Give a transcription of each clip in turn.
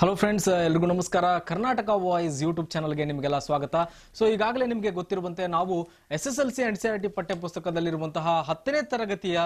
hello friends ಎಲ್ರಿಗೂ ನಮಸ್ಕಾರ Karnataka voice YouTube ಚಾನಲ್ಗೆ ನಿಮಗೆಲ್ಲ ಸ್ವಾಗತ ಸೊ ಈಗಾಗಲೇ ನಿಮಗೆ ಗೊತ್ತಿರುವಂತೆ ನಾವು S S L C N C R T ಪಠ್ಯ ಪುಸ್ತಕದಲ್ಲಿರುವಂತಹ ಹತ್ತನೇ ತರಗತಿಯ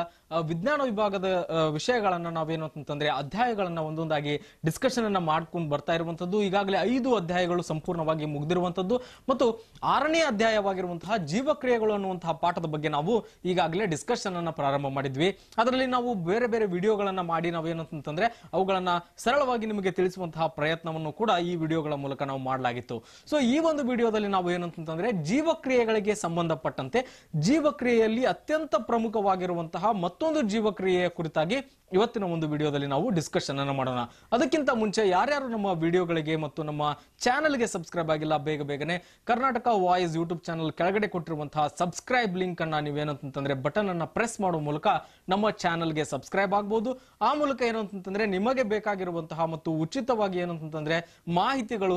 ವಿಜ್ಞಾನ ವಿಭಾಗದ ವಿಷಯಗಳನ್ನು ನಾವೇನು ಅಂತಂದ್ರೆ ಅಧ್ಯಾಯಗಳನ್ನು ಒಂದೊಂದಾಗಿ ಡಿಸ್ಕಷನ್ ಅನ್ನ ಮಾಡ್ಕೊಂಡು ಬರ್ತಾ ಇರುವಂತದ್ದು ಈಗಾಗಲೇ ಐದು ಅಧ್ಯಾಯಗಳು ಸಂಪೂರ್ಣವಾಗಿ ಮುಗಿದಿರುವಂತದ್ದು ಮತ್ತು ಆರನೇ ಅಧ್ಯಾಯವಾಗಿರುವಂತಹ ಜೀವಕ್ರಿಯೆಗಳು ಅನ್ನುವಂತಹ ಪಾಠದ ಬಗ್ಗೆ ನಾವು ಈಗಾಗಲೇ ಡಿಸ್ಕಷನ್ ಅನ್ನ ಪ್ರಾರಂಭ ಮಾಡಿದ್ವಿ ಅದರಲ್ಲಿ ನಾವು ಬೇರೆ ಬೇರೆ ವಿಡಿಯೋಗಳನ್ನ ಮಾಡಿ ನಾವೇನು ಅಂತಂದ್ರೆ ಅವುಗಳನ್ನ ಸರಳವಾಗಿ ನಿಮಗೆ ತಿಳಿಸುವಂತಹ ಪ್ರಯತ್ನವನ್ನು ಕೂಡ ಈ ವಿಡಿಯೋಗಳ ಮೂಲಕ ನಾವು ಮಾಡಲಾಗಿತ್ತು ಸೊ ಈ ಒಂದು ವಿಡಿಯೋದಲ್ಲಿ ನಾವು ಏನಂತಂದ್ರೆ ಜೀವಕ್ರಿಯೆಗಳಿಗೆ ಸಂಬಂಧಪಟ್ಟಂತೆ ಜೀವಕ್ರಿಯೆಯಲ್ಲಿ ಅತ್ಯಂತ ಪ್ರಮುಖವಾಗಿರುವಂತಹ ಮತ್ತೊಂದು ಜೀವಕ್ರಿಯೆಯ ಕುರಿತಾಗಿ ಇವತ್ತಿನ ಒಂದು ವಿಡಿಯೋದಲ್ಲಿ ನಾವು ಡಿಸ್ಕಷನ್ ಅನ್ನು ಮಾಡೋಣ ಅದಕ್ಕಿಂತ ಮುಂಚೆ ಯಾರ್ಯಾರು ನಮ್ಮ ವಿಡಿಯೋಗಳಿಗೆ ಮತ್ತು ನಮ್ಮ ಚಾನಲ್ಗೆ ಸಬ್ಸ್ಕ್ರೈಬ್ ಆಗಿಲ್ಲ ಬೇಗ ಬೇಗನೆ ಕರ್ನಾಟಕ ವಾಯ್ಸ್ ಯೂಟ್ಯೂಬ್ ಚಾನಲ್ ಕೆಳಗಡೆ ಕೊಟ್ಟಿರುವಂತಹ ಸಬ್ಸ್ಕ್ರೈಬ್ ಲಿಂಕ್ ಅನ್ನ ನೀವೇನಂತಂದ್ರೆ ಬಟನ್ ಅನ್ನ ಪ್ರೆಸ್ ಮಾಡುವ ಮೂಲಕ ನಮ್ಮ ಚಾನಲ್ಗೆ ಸಬ್ಸ್ಕ್ರೈಬ್ ಆಗ್ಬಹುದು ಆ ಮೂಲಕ ಏನಂತಂದ್ರೆ ನಿಮಗೆ ಬೇಕಾಗಿರುವಂತಹ ಮತ್ತು ಉಚಿತವಾಗಿ ಮುಖ್ಯವಾಗಿ ಏನು ಅಂತಂದ್ರೆ ಮಾಹಿತಿಗಳು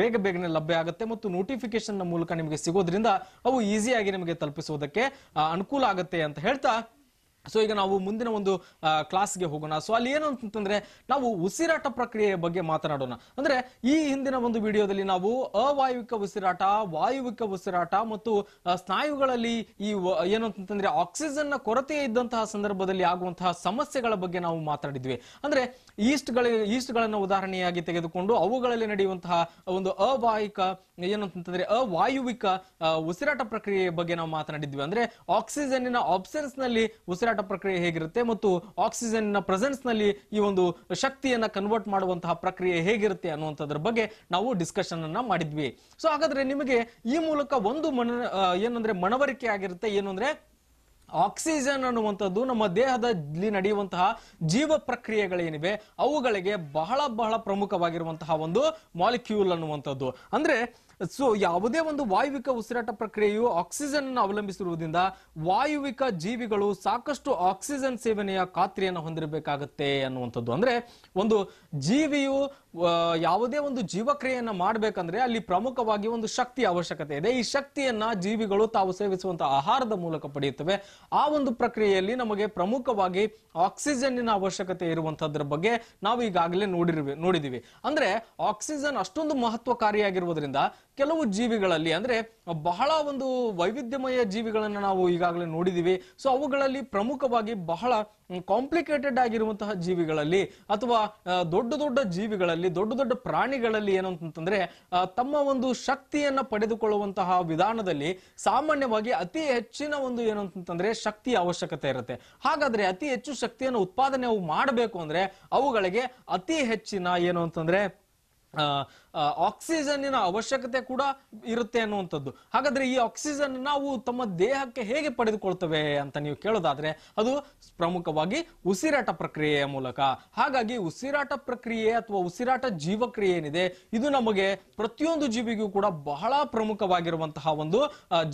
ಬೇಗ ಬೇಗನೆ ಲಭ್ಯ ಆಗುತ್ತೆ ಮತ್ತು ನೋಟಿಫಿಕೇಶನ್ ಮೂಲಕ ನಿಮಗೆ ಸಿಗೋದ್ರಿಂದ ಅವು ಈಸಿಯಾಗಿ ನಿಮಗೆ ತಲುಪಿಸುವುದಕ್ಕೆ ಅನುಕೂಲ ಆಗುತ್ತೆ ಅಂತ ಹೇಳ್ತಾ ಸೊ ಈಗ ನಾವು ಮುಂದಿನ ಒಂದು ಕ್ಲಾಸ್ಗೆ ಹೋಗೋಣ ಸೊ ಅಲ್ಲಿ ಏನು ಅಂತಂದ್ರೆ ನಾವು ಉಸಿರಾಟ ಪ್ರಕ್ರಿಯೆಯ ಬಗ್ಗೆ ಮಾತನಾಡೋಣ ಅಂದ್ರೆ ಈ ಹಿಂದಿನ ಒಂದು ವಿಡಿಯೋದಲ್ಲಿ ನಾವು ಅವಾಯುವಿಕ ಉಸಿರಾಟ ವಾಯುವಿಕ ಉಸಿರಾಟ ಮತ್ತು ಸ್ನಾಯುಗಳಲ್ಲಿ ಈ ಏನು ಅಂತಂದ್ರೆ ಆಕ್ಸಿಜನ್ ನ ಕೊರತೆ ಇದ್ದಂತಹ ಸಂದರ್ಭದಲ್ಲಿ ಆಗುವಂತಹ ಸಮಸ್ಯೆಗಳ ಬಗ್ಗೆ ನಾವು ಮಾತಾಡಿದ್ವಿ ಅಂದ್ರೆ ಈಸ್ಟ್ ಈಸ್ಟ್ಗಳನ್ನ ಉದಾಹರಣೆಯಾಗಿ ತೆಗೆದುಕೊಂಡು ಅವುಗಳಲ್ಲಿ ನಡೆಯುವಂತಹ ಒಂದು ಅವಾಯುಕ ಏನು ಅಂತಂದ್ರೆ ಅವಾಯುವಿಕ ಉಸಿರಾಟ ಪ್ರಕ್ರಿಯೆಯ ಬಗ್ಗೆ ನಾವು ಮಾತನಾಡಿದ್ವಿ ಅಂದ್ರೆ ಆಕ್ಸಿಜನ್ನಿನ ಆಬ್ಸೆನ್ಸ್ ನಲ್ಲಿ ಉಸಿರಾಟ ಉಸಿರಾಟ ಪ್ರಕ್ರಿಯೆ ಹೇಗಿರುತ್ತೆ ಮತ್ತು ಆಕ್ಸಿಜನ್ ನ ಪ್ರೆಸೆನ್ಸ್ ನಲ್ಲಿ ಈ ಒಂದು ಶಕ್ತಿಯನ್ನ ಕನ್ವರ್ಟ್ ಮಾಡುವಂತಹ ಪ್ರಕ್ರಿಯೆ ಹೇಗಿರುತ್ತೆ ಅನ್ನುವಂಥದ್ರ ಬಗ್ಗೆ ನಾವು ಡಿಸ್ಕಷನ್ ಅನ್ನ ಮಾಡಿದ್ವಿ ಸೊ ಹಾಗಾದ್ರೆ ನಿಮಗೆ ಈ ಮೂಲಕ ಒಂದು ಮನ ಏನಂದ್ರೆ ಮನವರಿಕೆ ಆಗಿರುತ್ತೆ ಏನು ಅಂದ್ರೆ ಆಕ್ಸಿಜನ್ ಅನ್ನುವಂಥದ್ದು ನಮ್ಮ ದೇಹದಲ್ಲಿ ನಡೆಯುವಂತಹ ಜೀವ ಪ್ರಕ್ರಿಯೆಗಳೇನಿವೆ ಅವುಗಳಿಗೆ ಬಹಳ ಬಹಳ ಪ್ರಮುಖವಾಗಿರುವಂತಹ ಒಂದು ಮಾಲಿಕ್ಯೂಲ್ ಅನ್ನುವಂಥದ್ದು ಅಂದ್ರೆ ಸೊ ಯಾವುದೇ ಒಂದು ವಾಯುವಿಕ ಉಸಿರಾಟ ಪ್ರಕ್ರಿಯೆಯು ಆಕ್ಸಿಜನ್ ಅನ್ನು ಅವಲಂಬಿಸಿರುವುದರಿಂದ ವಾಯುವಿಕ ಜೀವಿಗಳು ಸಾಕಷ್ಟು ಆಕ್ಸಿಜನ್ ಸೇವನೆಯ ಖಾತ್ರಿಯನ್ನು ಹೊಂದಿರಬೇಕಾಗತ್ತೆ ಅನ್ನುವಂಥದ್ದು ಅಂದ್ರೆ ಒಂದು ಜೀವಿಯು ಯಾವುದೇ ಒಂದು ಜೀವಕ್ರಿಯೆಯನ್ನ ಮಾಡ್ಬೇಕಂದ್ರೆ ಅಲ್ಲಿ ಪ್ರಮುಖವಾಗಿ ಒಂದು ಶಕ್ತಿ ಅವಶ್ಯಕತೆ ಇದೆ ಈ ಶಕ್ತಿಯನ್ನ ಜೀವಿಗಳು ತಾವು ಸೇವಿಸುವಂತಹ ಆಹಾರದ ಮೂಲಕ ಪಡೆಯುತ್ತವೆ ಆ ಒಂದು ಪ್ರಕ್ರಿಯೆಯಲ್ಲಿ ನಮಗೆ ಪ್ರಮುಖವಾಗಿ ಆಕ್ಸಿಜನ್ನಿನ ಅವಶ್ಯಕತೆ ಇರುವಂತಹದ್ರ ಬಗ್ಗೆ ನಾವು ಈಗಾಗಲೇ ನೋಡಿರುವೆ ನೋಡಿದೀವಿ ಅಂದ್ರೆ ಆಕ್ಸಿಜನ್ ಅಷ್ಟೊಂದು ಮಹತ್ವಕಾರಿಯಾಗಿರುವುದರಿಂದ ಕೆಲವು ಜೀವಿಗಳಲ್ಲಿ ಅಂದ್ರೆ ಬಹಳ ಒಂದು ವೈವಿಧ್ಯಮಯ ಜೀವಿಗಳನ್ನ ನಾವು ಈಗಾಗಲೇ ನೋಡಿದಿವಿ ಸೊ ಅವುಗಳಲ್ಲಿ ಪ್ರಮುಖವಾಗಿ ಬಹಳ ಕಾಂಪ್ಲಿಕೇಟೆಡ್ ಆಗಿರುವಂತಹ ಜೀವಿಗಳಲ್ಲಿ ಅಥವಾ ದೊಡ್ಡ ದೊಡ್ಡ ಜೀವಿಗಳಲ್ಲಿ ದೊಡ್ಡ ದೊಡ್ಡ ಪ್ರಾಣಿಗಳಲ್ಲಿ ಏನು ಅಂತಂದ್ರೆ ತಮ್ಮ ಒಂದು ಶಕ್ತಿಯನ್ನ ಪಡೆದುಕೊಳ್ಳುವಂತಹ ವಿಧಾನದಲ್ಲಿ ಸಾಮಾನ್ಯವಾಗಿ ಅತಿ ಹೆಚ್ಚಿನ ಒಂದು ಏನು ಅಂತಂದ್ರೆ ಶಕ್ತಿಯ ಅವಶ್ಯಕತೆ ಇರುತ್ತೆ ಹಾಗಾದ್ರೆ ಅತಿ ಹೆಚ್ಚು ಶಕ್ತಿಯನ್ನು ಉತ್ಪಾದನೆ ಅವು ಮಾಡಬೇಕು ಅಂದ್ರೆ ಅವುಗಳಿಗೆ ಅತಿ ಹೆಚ್ಚಿನ ಏನು ಅಂತಂದ್ರೆ ಆಕ್ಸಿಜನ್ನಿನ ಅವಶ್ಯಕತೆ ಕೂಡ ಇರುತ್ತೆ ಅನ್ನುವಂಥದ್ದು ಹಾಗಾದ್ರೆ ಈ ಆಕ್ಸಿಜನ್ ನಾವು ತಮ್ಮ ದೇಹಕ್ಕೆ ಹೇಗೆ ಪಡೆದುಕೊಳ್ತೇವೆ ಅಂತ ನೀವು ಕೇಳೋದಾದ್ರೆ ಅದು ಪ್ರಮುಖವಾಗಿ ಉಸಿರಾಟ ಪ್ರಕ್ರಿಯೆಯ ಮೂಲಕ ಹಾಗಾಗಿ ಉಸಿರಾಟ ಪ್ರಕ್ರಿಯೆ ಅಥವಾ ಉಸಿರಾಟ ಜೀವಕ್ರಿಯೆ ಏನಿದೆ ಇದು ನಮಗೆ ಪ್ರತಿಯೊಂದು ಜೀವಿಗೂ ಕೂಡ ಬಹಳ ಪ್ರಮುಖವಾಗಿರುವಂತಹ ಒಂದು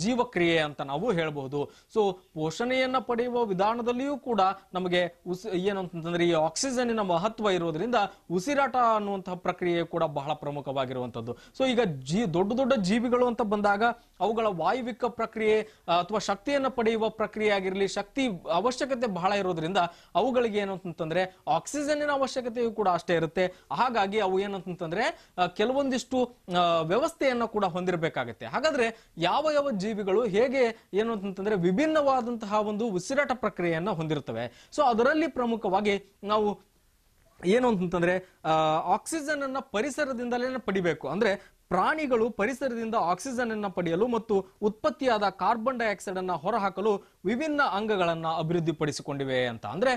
ಜೀವಕ್ರಿಯೆ ಅಂತ ನಾವು ಹೇಳಬಹುದು ಸೊ ಪೋಷಣೆಯನ್ನ ಪಡೆಯುವ ವಿಧಾನದಲ್ಲಿಯೂ ಕೂಡ ನಮಗೆ ಉಸಿ ಏನು ಅಂತಂದ್ರೆ ಈ ಆಕ್ಸಿಜನ್ನಿನ ಮಹತ್ವ ಇರೋದ್ರಿಂದ ಉಸಿರಾಟ ಅನ್ನುವಂತಹ ಪ್ರಕ್ರಿಯೆ ಕೂಡ ಬಹಳ ಪ್ರಮುಖ ಪ್ರಮುಖವಾಗಿರುವಂತದ್ದು ಸೊ ಈಗ ಜೀ ದೊಡ್ಡ ದೊಡ್ಡ ಜೀವಿಗಳು ಅಂತ ಬಂದಾಗ ಅವುಗಳ ವಾಯುವಿಕ ಪ್ರಕ್ರಿಯೆ ಅಥವಾ ಶಕ್ತಿಯನ್ನು ಪಡೆಯುವ ಪ್ರಕ್ರಿಯೆ ಆಗಿರಲಿ ಶಕ್ತಿ ಅವಶ್ಯಕತೆ ಬಹಳ ಇರೋದ್ರಿಂದ ಅವುಗಳಿಗೆ ಏನು ಅಂತಂದ್ರೆ ಆಕ್ಸಿಜನ್ನಿನ ಅವಶ್ಯಕತೆಯು ಕೂಡ ಅಷ್ಟೇ ಇರುತ್ತೆ ಹಾಗಾಗಿ ಅವು ಏನಂತಂದ್ರೆ ಕೆಲವೊಂದಿಷ್ಟು ವ್ಯವಸ್ಥೆಯನ್ನ ಕೂಡ ಹೊಂದಿರಬೇಕಾಗತ್ತೆ ಹಾಗಾದ್ರೆ ಯಾವ ಯಾವ ಜೀವಿಗಳು ಹೇಗೆ ಏನು ಅಂತಂದ್ರೆ ವಿಭಿನ್ನವಾದಂತಹ ಒಂದು ಉಸಿರಾಟ ಪ್ರಕ್ರಿಯೆಯನ್ನ ಹೊಂದಿರುತ್ತವೆ ಸೊ ಅದರಲ್ಲಿ ಪ್ರಮುಖವಾಗಿ ನಾವು ಏನು ಅಂತಂದ್ರೆ ಆಕ್ಸಿಜನ್ ಅನ್ನ ಪರಿಸರದಿಂದಲೇ ಪಡಿಬೇಕು ಅಂದ್ರೆ ಪ್ರಾಣಿಗಳು ಪರಿಸರದಿಂದ ಆಕ್ಸಿಜನ್ ಅನ್ನು ಪಡೆಯಲು ಮತ್ತು ಉತ್ಪತ್ತಿಯಾದ ಕಾರ್ಬನ್ ಡೈಆಕ್ಸೈಡ್ ಅನ್ನ ಹೊರಹಾಕಲು ವಿಭಿನ್ನ ಅಂಗಗಳನ್ನ ಅಭಿವೃದ್ಧಿಪಡಿಸಿಕೊಂಡಿವೆ ಅಂತ ಅಂದ್ರೆ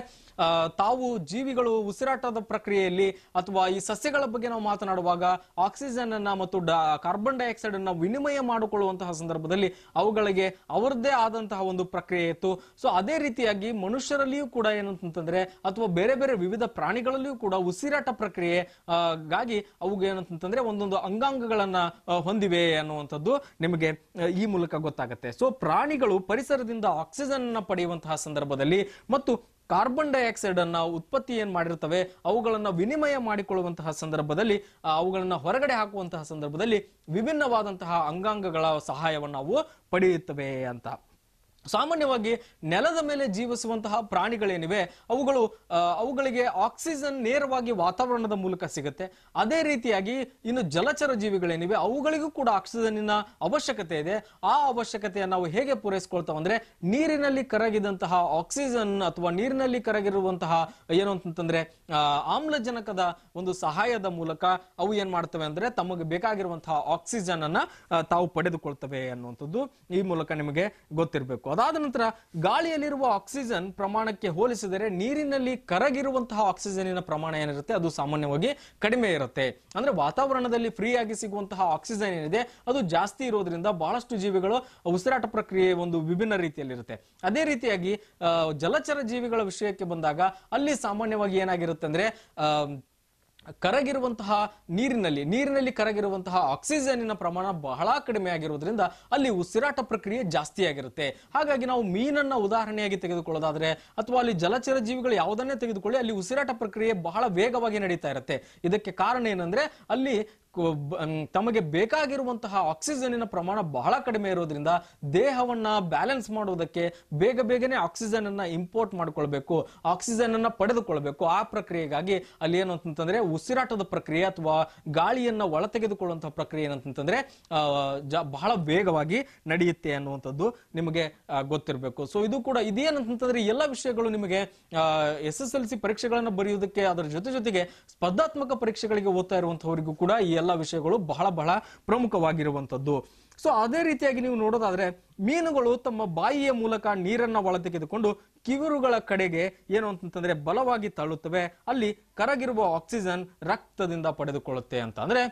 ತಾವು ಜೀವಿಗಳು ಉಸಿರಾಟದ ಪ್ರಕ್ರಿಯೆಯಲ್ಲಿ ಅಥವಾ ಈ ಸಸ್ಯಗಳ ಬಗ್ಗೆ ನಾವು ಮಾತನಾಡುವಾಗ ಆಕ್ಸಿಜನ್ ಅನ್ನ ಮತ್ತು ಕಾರ್ಬನ್ ಡೈಆಕ್ಸೈಡ್ ಅನ್ನ ವಿನಿಮಯ ಮಾಡಿಕೊಳ್ಳುವಂತಹ ಸಂದರ್ಭದಲ್ಲಿ ಅವುಗಳಿಗೆ ಅವರದ್ದೇ ಆದಂತಹ ಒಂದು ಪ್ರಕ್ರಿಯೆ ಇತ್ತು ಸೊ ಅದೇ ರೀತಿಯಾಗಿ ಮನುಷ್ಯರಲ್ಲಿಯೂ ಕೂಡ ಏನಂತಂದ್ರೆ ಅಥವಾ ಬೇರೆ ಬೇರೆ ವಿವಿಧ ಪ್ರಾಣಿಗಳಲ್ಲಿಯೂ ಕೂಡ ಉಸಿರಾಟ ಪ್ರಕ್ರಿಯೆ ಗಾಗಿ ಅವುಗೆ ಒಂದೊಂದು ಅಂಗಾಂಗಗಳ ಗುಣಗಳನ್ನ ಹೊಂದಿವೆ ಅನ್ನುವಂಥದ್ದು ನಿಮಗೆ ಈ ಮೂಲಕ ಗೊತ್ತಾಗುತ್ತೆ ಸೊ ಪ್ರಾಣಿಗಳು ಪರಿಸರದಿಂದ ಆಕ್ಸಿಜನ್ ಅನ್ನ ಪಡೆಯುವಂತಹ ಸಂದರ್ಭದಲ್ಲಿ ಮತ್ತು ಕಾರ್ಬನ್ ಡೈಆಕ್ಸೈಡ್ ಅನ್ನ ಉತ್ಪತ್ತಿ ಏನ್ ಮಾಡಿರ್ತವೆ ಅವುಗಳನ್ನ ವಿನಿಮಯ ಮಾಡಿಕೊಳ್ಳುವಂತಹ ಸಂದರ್ಭದಲ್ಲಿ ಅವುಗಳನ್ನ ಹೊರಗಡೆ ಹಾಕುವಂತಹ ಸಂದರ್ಭದಲ್ಲಿ ವಿಭಿನ್ನವಾದಂತಹ ಅಂಗಾಂಗಗಳ ಸಹಾಯವನ್ನು ಅವು ಪಡೆಯುತ್ತವೆ ಅಂತ ಸಾಮಾನ್ಯವಾಗಿ ನೆಲದ ಮೇಲೆ ಜೀವಿಸುವಂತಹ ಪ್ರಾಣಿಗಳೇನಿವೆ ಅವುಗಳು ಅವುಗಳಿಗೆ ಆಕ್ಸಿಜನ್ ನೇರವಾಗಿ ವಾತಾವರಣದ ಮೂಲಕ ಸಿಗುತ್ತೆ ಅದೇ ರೀತಿಯಾಗಿ ಇನ್ನು ಜಲಚರ ಜೀವಿಗಳೇನಿವೆ ಅವುಗಳಿಗೂ ಕೂಡ ಆಕ್ಸಿಜನ್ನಿನ ಅವಶ್ಯಕತೆ ಇದೆ ಆ ಅವಶ್ಯಕತೆಯನ್ನು ನಾವು ಹೇಗೆ ಪೂರೈಸ್ಕೊಳ್ತಾವ ಅಂದ್ರೆ ನೀರಿನಲ್ಲಿ ಕರಗಿದಂತಹ ಆಕ್ಸಿಜನ್ ಅಥವಾ ನೀರಿನಲ್ಲಿ ಕರಗಿರುವಂತಹ ಏನು ಅಂತಂದ್ರೆ ಆಮ್ಲಜನಕದ ಒಂದು ಸಹಾಯದ ಮೂಲಕ ಅವು ಏನ್ ಮಾಡ್ತವೆ ಅಂದ್ರೆ ತಮಗೆ ಬೇಕಾಗಿರುವಂತಹ ಆಕ್ಸಿಜನ್ ಅನ್ನ ತಾವು ಪಡೆದುಕೊಳ್ತವೆ ಅನ್ನುವಂಥದ್ದು ಈ ಮೂಲಕ ನಿಮಗೆ ಗೊತ್ತಿರಬೇಕು ಅದಾದ ನಂತರ ಗಾಳಿಯಲ್ಲಿರುವ ಆಕ್ಸಿಜನ್ ಪ್ರಮಾಣಕ್ಕೆ ಹೋಲಿಸಿದರೆ ನೀರಿನಲ್ಲಿ ಕರಗಿರುವಂತಹ ಆಕ್ಸಿಜನಿನ ಪ್ರಮಾಣ ಏನಿರುತ್ತೆ ಅದು ಸಾಮಾನ್ಯವಾಗಿ ಕಡಿಮೆ ಇರುತ್ತೆ ಅಂದ್ರೆ ವಾತಾವರಣದಲ್ಲಿ ಫ್ರೀ ಆಗಿ ಸಿಗುವಂತಹ ಆಕ್ಸಿಜನ್ ಏನಿದೆ ಅದು ಜಾಸ್ತಿ ಇರೋದ್ರಿಂದ ಬಹಳಷ್ಟು ಜೀವಿಗಳು ಉಸಿರಾಟ ಪ್ರಕ್ರಿಯೆ ಒಂದು ವಿಭಿನ್ನ ರೀತಿಯಲ್ಲಿರುತ್ತೆ ಅದೇ ರೀತಿಯಾಗಿ ಜಲಚರ ಜೀವಿಗಳ ವಿಷಯಕ್ಕೆ ಬಂದಾಗ ಅಲ್ಲಿ ಸಾಮಾನ್ಯವಾಗಿ ಏನಾಗಿರುತ್ತೆ ಅಂದ್ರೆ ಕರಗಿರುವಂತಹ ನೀರಿನಲ್ಲಿ ನೀರಿನಲ್ಲಿ ಕರಗಿರುವಂತಹ ಆಕ್ಸಿಜನಿನ ಪ್ರಮಾಣ ಬಹಳ ಕಡಿಮೆ ಆಗಿರುವುದರಿಂದ ಅಲ್ಲಿ ಉಸಿರಾಟ ಪ್ರಕ್ರಿಯೆ ಜಾಸ್ತಿ ಆಗಿರುತ್ತೆ ಹಾಗಾಗಿ ನಾವು ಮೀನನ್ನ ಉದಾಹರಣೆಯಾಗಿ ತೆಗೆದುಕೊಳ್ಳೋದಾದ್ರೆ ಅಥವಾ ಅಲ್ಲಿ ಜಲಚರ ಜೀವಿಗಳು ಯಾವುದನ್ನೇ ತೆಗೆದುಕೊಳ್ಳಿ ಅಲ್ಲಿ ಉಸಿರಾಟ ಪ್ರಕ್ರಿಯೆ ಬಹಳ ವೇಗವಾಗಿ ನಡೀತಾ ಇರುತ್ತೆ ಇದಕ್ಕೆ ಕಾರಣ ಏನಂದ್ರೆ ಅಲ್ಲಿ ತಮಗೆ ಬೇಕಾಗಿರುವಂತಹ ಆಕ್ಸಿಜನಿನ ಪ್ರಮಾಣ ಬಹಳ ಕಡಿಮೆ ಇರೋದ್ರಿಂದ ದೇಹವನ್ನ ಬ್ಯಾಲೆನ್ಸ್ ಮಾಡುವುದಕ್ಕೆ ಬೇಗ ಬೇಗನೆ ಆಕ್ಸಿಜನ್ ಅನ್ನ ಇಂಪೋರ್ಟ್ ಮಾಡ್ಕೊಳ್ಬೇಕು ಆಕ್ಸಿಜನ್ ಅನ್ನ ಪಡೆದುಕೊಳ್ಬೇಕು ಆ ಪ್ರಕ್ರಿಯೆಗಾಗಿ ಅಲ್ಲಿ ಏನು ಅಂತಂತಂದ್ರೆ ಉಸಿರಾಟದ ಪ್ರಕ್ರಿಯೆ ಅಥವಾ ಗಾಳಿಯನ್ನ ಒಳ ತೆಗೆದುಕೊಳ್ಳುವಂತಹ ಪ್ರಕ್ರಿಯೆ ಏನಂತಂದ್ರೆ ಬಹಳ ವೇಗವಾಗಿ ನಡೆಯುತ್ತೆ ಅನ್ನುವಂಥದ್ದು ನಿಮಗೆ ಗೊತ್ತಿರಬೇಕು ಸೊ ಇದು ಕೂಡ ಇದೇನಂತಂತಂದ್ರೆ ಎಲ್ಲ ವಿಷಯಗಳು ನಿಮಗೆ ಎಸ್ ಎಸ್ ಎಲ್ ಸಿ ಪರೀಕ್ಷೆಗಳನ್ನು ಬರೆಯುವುದಕ್ಕೆ ಅದರ ಜೊತೆ ಜೊತೆಗೆ ಸ್ಪರ್ಧಾತ್ಮಕ ಪರೀಕ್ಷೆಗಳಿಗೆ ಓದ್ತಾ ಇರುವಂತಹವರಿಗೂ ಕೂಡ ಈ ಎಲ್ಲ ವಿಷಯಗಳು ಬಹಳ ಬಹಳ ಪ್ರಮುಖವಾಗಿರುವಂತದ್ದು ಸೊ ಅದೇ ರೀತಿಯಾಗಿ ನೀವು ನೋಡೋದಾದ್ರೆ ಮೀನುಗಳು ತಮ್ಮ ಬಾಯಿಯ ಮೂಲಕ ನೀರನ್ನ ಒಳ ತೆಗೆದುಕೊಂಡು ಕಿವಿರುಗಳ ಕಡೆಗೆ ಏನು ಅಂತಂದ್ರೆ ಬಲವಾಗಿ ತಳ್ಳುತ್ತವೆ ಅಲ್ಲಿ ಕರಗಿರುವ ಆಕ್ಸಿಜನ್ ರಕ್ತದಿಂದ ಪಡೆದುಕೊಳ್ಳುತ್ತೆ ಅಂತ ಅಂದ್ರೆ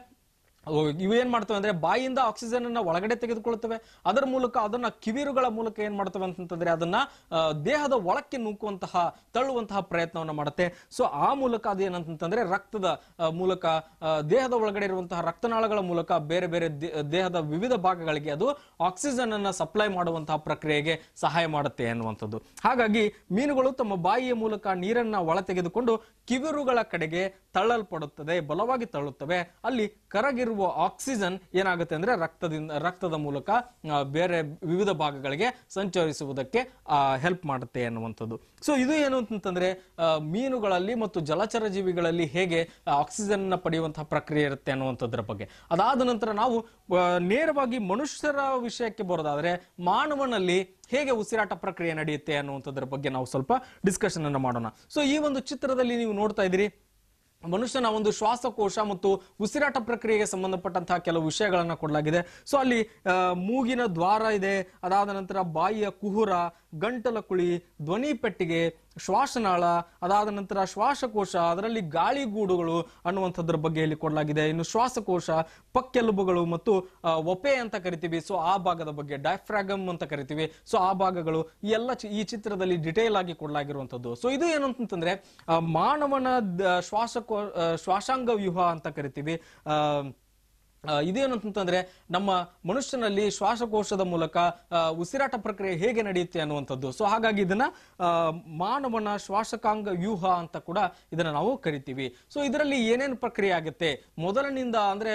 ಇವು ಏನ್ ಮಾಡ್ತವೆ ಅಂದ್ರೆ ಬಾಯಿಯಿಂದ ಆಕ್ಸಿಜನ್ ಅನ್ನ ಒಳಗಡೆ ತೆಗೆದುಕೊಳ್ಳುತ್ತವೆ ಅದರ ಮೂಲಕ ಅದನ್ನ ಕಿವಿರುಗಳ ಮೂಲಕ ಏನ್ ಮಾಡ್ತವೆ ಅಂತಂದ್ರೆ ಅದನ್ನ ದೇಹದ ಒಳಕ್ಕೆ ನೂಕುವಂತಹ ತಳ್ಳುವಂತಹ ಪ್ರಯತ್ನವನ್ನ ಮಾಡುತ್ತೆ ಸೊ ಆ ಮೂಲಕ ಅದೇನಂತಂದ್ರೆ ರಕ್ತದ ಮೂಲಕ ದೇಹದ ಒಳಗಡೆ ಇರುವಂತಹ ರಕ್ತನಾಳಗಳ ಮೂಲಕ ಬೇರೆ ಬೇರೆ ದೇಹದ ವಿವಿಧ ಭಾಗಗಳಿಗೆ ಅದು ಆಕ್ಸಿಜನ್ ಅನ್ನ ಸಪ್ಲೈ ಮಾಡುವಂತಹ ಪ್ರಕ್ರಿಯೆಗೆ ಸಹಾಯ ಮಾಡುತ್ತೆ ಅನ್ನುವಂಥದ್ದು ಹಾಗಾಗಿ ಮೀನುಗಳು ತಮ್ಮ ಬಾಯಿಯ ಮೂಲಕ ನೀರನ್ನ ಒಳ ತೆಗೆದುಕೊಂಡು ಕಿವಿರುಗಳ ಕಡೆಗೆ ತಳ್ಳಲ್ಪಡುತ್ತದೆ ಬಲವಾಗಿ ತಳ್ಳುತ್ತವೆ ಅಲ್ಲಿ ಕರಗಿರುವ ಇರುವ ಆಕ್ಸಿಜನ್ ಏನಾಗುತ್ತೆ ಅಂದ್ರೆ ರಕ್ತದಿಂದ ರಕ್ತದ ಮೂಲಕ ಬೇರೆ ವಿವಿಧ ಭಾಗಗಳಿಗೆ ಸಂಚರಿಸುವುದಕ್ಕೆ ಹೆಲ್ಪ್ ಮಾಡುತ್ತೆ ಅನ್ನುವಂಥದ್ದು ಸೊ ಇದು ಏನು ಅಂತಂದ್ರೆ ಮೀನುಗಳಲ್ಲಿ ಮತ್ತು ಜಲಚರ ಜೀವಿಗಳಲ್ಲಿ ಹೇಗೆ ಆಕ್ಸಿಜನ್ ನ ಪಡೆಯುವಂತಹ ಪ್ರಕ್ರಿಯೆ ಇರುತ್ತೆ ಅನ್ನುವಂಥದ್ರ ಬಗ್ಗೆ ಅದಾದ ನಂತರ ನಾವು ನೇರವಾಗಿ ಮನುಷ್ಯರ ವಿಷಯಕ್ಕೆ ಬರೋದಾದ್ರೆ ಮಾನವನಲ್ಲಿ ಹೇಗೆ ಉಸಿರಾಟ ಪ್ರಕ್ರಿಯೆ ನಡೆಯುತ್ತೆ ಅನ್ನುವಂಥದ್ರ ಬಗ್ಗೆ ನಾವು ಸ್ವಲ್ಪ ಡಿಸ್ಕಷನ್ ಅನ್ನು ಮಾಡೋಣ ಸೊ ಈ ಒಂದು ಚಿತ್ರದಲ್ಲಿ ನೀವು ನೋಡ್ತಾ ಇದ್ದೀರಿ ಮನುಷ್ಯನ ಒಂದು ಶ್ವಾಸಕೋಶ ಮತ್ತು ಉಸಿರಾಟ ಪ್ರಕ್ರಿಯೆಗೆ ಸಂಬಂಧಪಟ್ಟಂತಹ ಕೆಲವು ವಿಷಯಗಳನ್ನು ಕೊಡಲಾಗಿದೆ ಸೊ ಅಲ್ಲಿ ಮೂಗಿನ ದ್ವಾರ ಇದೆ ಅದಾದ ನಂತರ ಬಾಯಿಯ ಕುಹುರ ಗಂಟಲ ಕುಳಿ ಧ್ವನಿ ಪೆಟ್ಟಿಗೆ ಶ್ವಾಸನಾಳ ಅದಾದ ನಂತರ ಶ್ವಾಸಕೋಶ ಅದರಲ್ಲಿ ಗಾಳಿಗೂಡುಗಳು ಅನ್ನುವಂಥದ್ರ ಬಗ್ಗೆ ಇಲ್ಲಿ ಕೊಡಲಾಗಿದೆ ಇನ್ನು ಶ್ವಾಸಕೋಶ ಪಕ್ಕೆಲುಬುಗಳು ಮತ್ತು ಒಪೆ ಅಂತ ಕರಿತೀವಿ ಸೊ ಆ ಭಾಗದ ಬಗ್ಗೆ ಡೈಫ್ರಾಗಮ್ ಅಂತ ಕರಿತೀವಿ ಸೊ ಆ ಭಾಗಗಳು ಎಲ್ಲ ಈ ಚಿತ್ರದಲ್ಲಿ ಡಿಟೇಲ್ ಆಗಿ ಕೊಡಲಾಗಿರುವಂಥದ್ದು ಸೊ ಇದು ಏನಂತಂದ್ರೆ ಅಂತಂದ್ರೆ ಮಾನವನ ಶ್ವಾಸಕೋ ಶ್ವಾಸಾಂಗ ವ್ಯೂಹ ಅಂತ ಕರಿತೀವಿ ಇದೇನು ಅಂತಂದ್ರೆ ನಮ್ಮ ಮನುಷ್ಯನಲ್ಲಿ ಶ್ವಾಸಕೋಶದ ಮೂಲಕ ಉಸಿರಾಟ ಪ್ರಕ್ರಿಯೆ ಹೇಗೆ ನಡೆಯುತ್ತೆ ಅನ್ನುವಂಥದ್ದು ಸೊ ಹಾಗಾಗಿ ಇದನ್ನ ಮಾನವನ ಶ್ವಾಸಕಾಂಗ ವ್ಯೂಹ ಅಂತ ಕೂಡ ಇದನ್ನ ನಾವು ಕರಿತೀವಿ ಸೊ ಇದರಲ್ಲಿ ಏನೇನು ಪ್ರಕ್ರಿಯೆ ಆಗುತ್ತೆ ಮೊದಲನಿಂದ ಅಂದ್ರೆ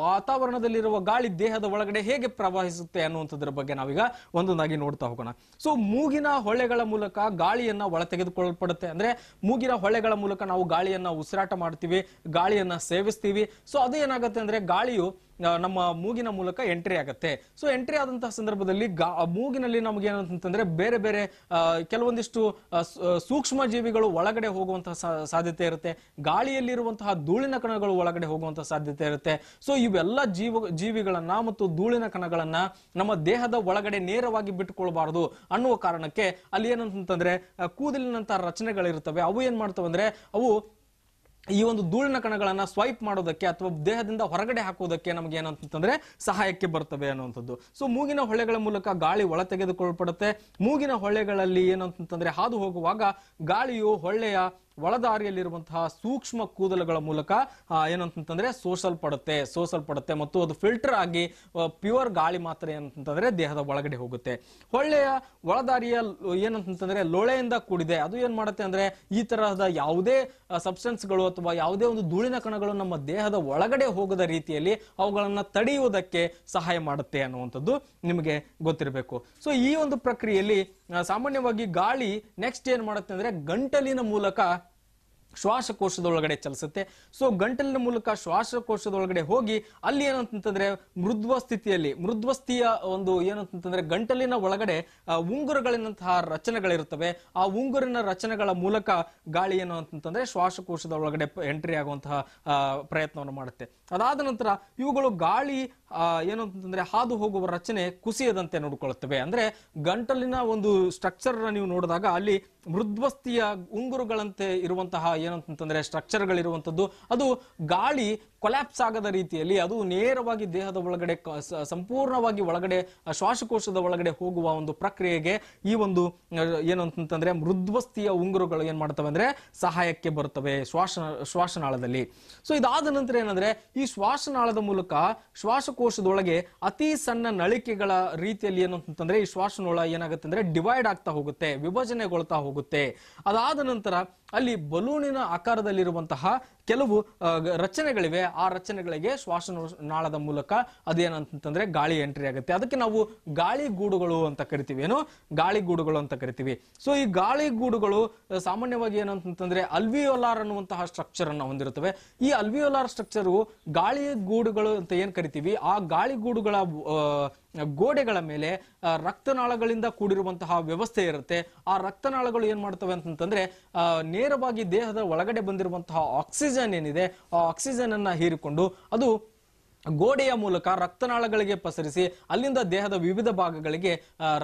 ವಾತಾವರಣದಲ್ಲಿರುವ ಗಾಳಿ ದೇಹದ ಒಳಗಡೆ ಹೇಗೆ ಪ್ರವಹಿಸುತ್ತೆ ಅನ್ನುವಂಥದ್ರ ಬಗ್ಗೆ ನಾವೀಗ ಒಂದೊಂದಾಗಿ ನೋಡ್ತಾ ಹೋಗೋಣ ಸೊ ಮೂಗಿನ ಹೊಳೆಗಳ ಮೂಲಕ ಗಾಳಿಯನ್ನ ಒಳ ತೆಗೆದುಕೊಳ್ಳಲ್ಪಡುತ್ತೆ ಅಂದ್ರೆ ಮೂಗಿನ ಹೊಳೆಗಳ ಮೂಲಕ ನಾವು ಗಾಳಿಯನ್ನ ಉಸಿರಾಟ ಮಾಡ್ತೀವಿ ಗಾಳಿಯನ್ನ ಸೇವಿಸ್ತೀವಿ ಸೊ ಅದು ಏನಾಗುತ್ತೆ ಅಂದ್ರೆ ಗಾಳಿ ವಾಯು ನಮ್ಮ ಮೂಗಿನ ಮೂಲಕ ಎಂಟ್ರಿ ಆಗುತ್ತೆ ಸೊ ಎಂಟ್ರಿ ಆದಂತಹ ಸಂದರ್ಭದಲ್ಲಿ ಮೂಗಿನಲ್ಲಿ ನಮ್ಗೆ ಏನಂತಂದ್ರೆ ಬೇರೆ ಬೇರೆ ಕೆಲವೊಂದಿಷ್ಟು ಸೂಕ್ಷ್ಮ ಜೀವಿಗಳು ಒಳಗಡೆ ಹೋಗುವಂತಹ ಸಾಧ್ಯತೆ ಇರುತ್ತೆ ಗಾಳಿಯಲ್ಲಿರುವಂತಹ ಧೂಳಿನ ಕಣಗಳು ಒಳಗಡೆ ಹೋಗುವಂತಹ ಸಾಧ್ಯತೆ ಇರುತ್ತೆ ಸೊ ಇವೆಲ್ಲ ಜೀವ ಜೀವಿಗಳನ್ನ ಮತ್ತು ಧೂಳಿನ ಕಣಗಳನ್ನ ನಮ್ಮ ದೇಹದ ಒಳಗಡೆ ನೇರವಾಗಿ ಬಿಟ್ಟುಕೊಳ್ಬಾರದು ಅನ್ನುವ ಕಾರಣಕ್ಕೆ ಅಲ್ಲಿ ಏನಂತಂದ್ರೆ ಕೂದಲಿನಂತಹ ರಚನೆಗಳಿರ್ತವೆ ಅವು ಏನ್ ಮಾಡ್ತವೆ ಅಂದ್ರೆ ಅವು ಈ ಒಂದು ಧೂಳಿನ ಕಣಗಳನ್ನು ಸ್ವೈಪ್ ಮಾಡೋದಕ್ಕೆ ಅಥವಾ ದೇಹದಿಂದ ಹೊರಗಡೆ ಹಾಕುವುದಕ್ಕೆ ನಮಗೆ ಏನಂತಂದ್ರೆ ಸಹಾಯಕ್ಕೆ ಬರ್ತವೆ ಅನ್ನುವಂಥದ್ದು ಸೊ ಮೂಗಿನ ಹೊಳೆಗಳ ಮೂಲಕ ಗಾಳಿ ಒಳ ತೆಗೆದುಕೊಳ್ಳಲ್ಪಡುತ್ತೆ ಮೂಗಿನ ಹೊಳೆಗಳಲ್ಲಿ ಏನಂತಂದ್ರೆ ಹಾದು ಹೋಗುವಾಗ ಗಾಳಿಯು ಹೊಳ್ಳೆಯ ಒಳದಾರಿಯಲ್ಲಿರುವಂತಹ ಸೂಕ್ಷ್ಮ ಕೂದಲುಗಳ ಮೂಲಕ ಏನಂತಂತಂದ್ರೆ ಸೋಸಲ್ಪಡುತ್ತೆ ಸೋಸಲ್ಪಡುತ್ತೆ ಮತ್ತು ಅದು ಫಿಲ್ಟರ್ ಆಗಿ ಪ್ಯೂರ್ ಗಾಳಿ ಮಾತ್ರ ಏನಂತಂದ್ರೆ ದೇಹದ ಒಳಗಡೆ ಹೋಗುತ್ತೆ ಒಳ್ಳೆಯ ಒಳದಾರಿಯ ಏನಂತಂದ್ರೆ ಲೋಳೆಯಿಂದ ಕೂಡಿದೆ ಅದು ಏನ್ ಮಾಡುತ್ತೆ ಅಂದ್ರೆ ಈ ತರಹದ ಯಾವುದೇ ಸಬ್ಸ್ಟೆನ್ಸ್ಗಳು ಅಥವಾ ಯಾವುದೇ ಒಂದು ಧೂಳಿನ ಕಣಗಳು ನಮ್ಮ ದೇಹದ ಒಳಗಡೆ ಹೋಗದ ರೀತಿಯಲ್ಲಿ ಅವುಗಳನ್ನ ತಡೆಯುವುದಕ್ಕೆ ಸಹಾಯ ಮಾಡುತ್ತೆ ಅನ್ನುವಂಥದ್ದು ನಿಮಗೆ ಗೊತ್ತಿರಬೇಕು ಸೊ ಈ ಒಂದು ಪ್ರಕ್ರಿಯೆಯಲ್ಲಿ ಸಾಮಾನ್ಯವಾಗಿ ಗಾಳಿ ನೆಕ್ಸ್ಟ್ ಏನ್ ಮಾಡುತ್ತೆ ಅಂದ್ರೆ ಗಂಟಲಿನ ಮೂಲಕ ಶ್ವಾಸಕೋಶದೊಳಗಡೆ ಚಲಿಸುತ್ತೆ ಸೊ ಗಂಟಲಿನ ಮೂಲಕ ಶ್ವಾಸಕೋಶದೊಳಗಡೆ ಹೋಗಿ ಅಲ್ಲಿ ಏನಂತಂತಂದ್ರೆ ಮೃದ್ವ ಸ್ಥಿತಿಯಲ್ಲಿ ಮೃದ್ವಸ್ಥಿಯ ಒಂದು ಏನಂತಂದ್ರೆ ಗಂಟಲಿನ ಒಳಗಡೆ ಉಂಗುರಗಳಿನಂತಹ ರಚನೆಗಳಿರುತ್ತವೆ ಆ ಉಂಗುರಿನ ರಚನೆಗಳ ಮೂಲಕ ಗಾಳಿ ಏನು ಅಂತಂದ್ರೆ ಶ್ವಾಸಕೋಶದ ಒಳಗಡೆ ಎಂಟ್ರಿ ಆಗುವಂತಹ ಪ್ರಯತ್ನವನ್ನು ಮಾಡುತ್ತೆ ಅದಾದ ನಂತರ ಇವುಗಳು ಗಾಳಿ ಏನು ಅಂತಂದ್ರೆ ಹಾದು ಹೋಗುವ ರಚನೆ ಕುಸಿಯದಂತೆ ನೋಡಿಕೊಳ್ಳುತ್ತವೆ ಅಂದ್ರೆ ಗಂಟಲಿನ ಒಂದು ಸ್ಟ್ರಕ್ಚರ್ ನೀವು ನೋಡಿದಾಗ ಅಲ್ಲಿ ಮೃದ್ವಸ್ತಿಯ ಉಂಗುರುಗಳಂತೆ ಇರುವಂತಹ ಏನಂತಂದ್ರೆ ಸ್ಟ್ರಕ್ಚರ್ಗಳಿರುವಂಥದ್ದು ಅದು ಗಾಳಿ ಕೊಲ್ಯಾಪ್ಸ್ ಆಗದ ರೀತಿಯಲ್ಲಿ ಅದು ನೇರವಾಗಿ ದೇಹದ ಒಳಗಡೆ ಸಂಪೂರ್ಣವಾಗಿ ಒಳಗಡೆ ಶ್ವಾಸಕೋಶದ ಒಳಗಡೆ ಹೋಗುವ ಒಂದು ಪ್ರಕ್ರಿಯೆಗೆ ಈ ಒಂದು ಏನು ಅಂತಂತಂದ್ರೆ ಮೃದ್ವಸ್ತಿಯ ಉಂಗುರುಗಳು ಏನ್ ಮಾಡ್ತವೆ ಅಂದ್ರೆ ಸಹಾಯಕ್ಕೆ ಬರುತ್ತವೆ ಶ್ವಾಸ ಶ್ವಾಸನಾಳದಲ್ಲಿ ಸೊ ಇದಾದ ನಂತರ ಏನಂದ್ರೆ ಈ ಶ್ವಾಸನಾಳದ ಮೂಲಕ ಶ್ವಾಸಕೋಶದೊಳಗೆ ಅತಿ ಸಣ್ಣ ನಳಿಕೆಗಳ ರೀತಿಯಲ್ಲಿ ಏನು ಈ ಶ್ವಾಸನೋಳ ಏನಾಗುತ್ತೆ ಅಂದ್ರೆ ಡಿವೈಡ್ ಆಗ್ತಾ ಹೋಗುತ್ತೆ ವಿಭಜನೆಗೊಳ್ತಾ ಹೋಗುತ್ತೆ ಹೋಗುತ್ತೆ ಅದಾದ ನಂತರ ಅಲ್ಲಿ ಬಲೂನಿನ ಆಕಾರದಲ್ಲಿರುವಂತಹ ಕೆಲವು ರಚನೆಗಳಿವೆ ಆ ರಚನೆಗಳಿಗೆ ನಾಳದ ಮೂಲಕ ಅದೇನಂತಂದ್ರೆ ಗಾಳಿ ಎಂಟ್ರಿ ಆಗುತ್ತೆ ಅದಕ್ಕೆ ನಾವು ಗಾಳಿ ಗೂಡುಗಳು ಅಂತ ಕರಿತೀವಿ ಏನು ಗಾಳಿ ಗೂಡುಗಳು ಅಂತ ಕರಿತೀವಿ ಸೊ ಈ ಗಾಳಿ ಗೂಡುಗಳು ಸಾಮಾನ್ಯವಾಗಿ ಏನಂತಂದ್ರೆ ಅಲ್ವಿಯೋಲಾರ್ ಅನ್ನುವಂತಹ ಸ್ಟ್ರಕ್ಚರ್ ಅನ್ನ ಹೊಂದಿರುತ್ತವೆ ಈ ಅಲ್ವಿಯೋಲಾರ್ ಸ್ಟ್ರಕ್ಚರ್ ಗಾಳಿ ಗೂಡುಗಳು ಅಂತ ಏನ್ ಕರಿತೀವಿ ಆ ಗಾಳಿ ಗೂಡುಗಳ ಗೋಡೆಗಳ ಮೇಲೆ ರಕ್ತನಾಳಗಳಿಂದ ಕೂಡಿರುವಂತಹ ವ್ಯವಸ್ಥೆ ಇರುತ್ತೆ ಆ ರಕ್ತನಾಳಗಳು ಏನ್ ಮಾಡ್ತವೆ ಅಂತಂದ್ರೆ ನೇರವಾಗಿ ದೇಹದ ಒಳಗಡೆ ಬಂದಿರುವಂತಹ ಆಕ್ಸಿಜನ್ ಆಕ್ಸಿಜನ್ ಏನಿದೆ ಆ ಆಕ್ಸಿಜನ್ ಅನ್ನ ಹೀರಿಕೊಂಡು ಅದು ಗೋಡೆಯ ಮೂಲಕ ರಕ್ತನಾಳಗಳಿಗೆ ಪಸರಿಸಿ ಅಲ್ಲಿಂದ ದೇಹದ ವಿವಿಧ ಭಾಗಗಳಿಗೆ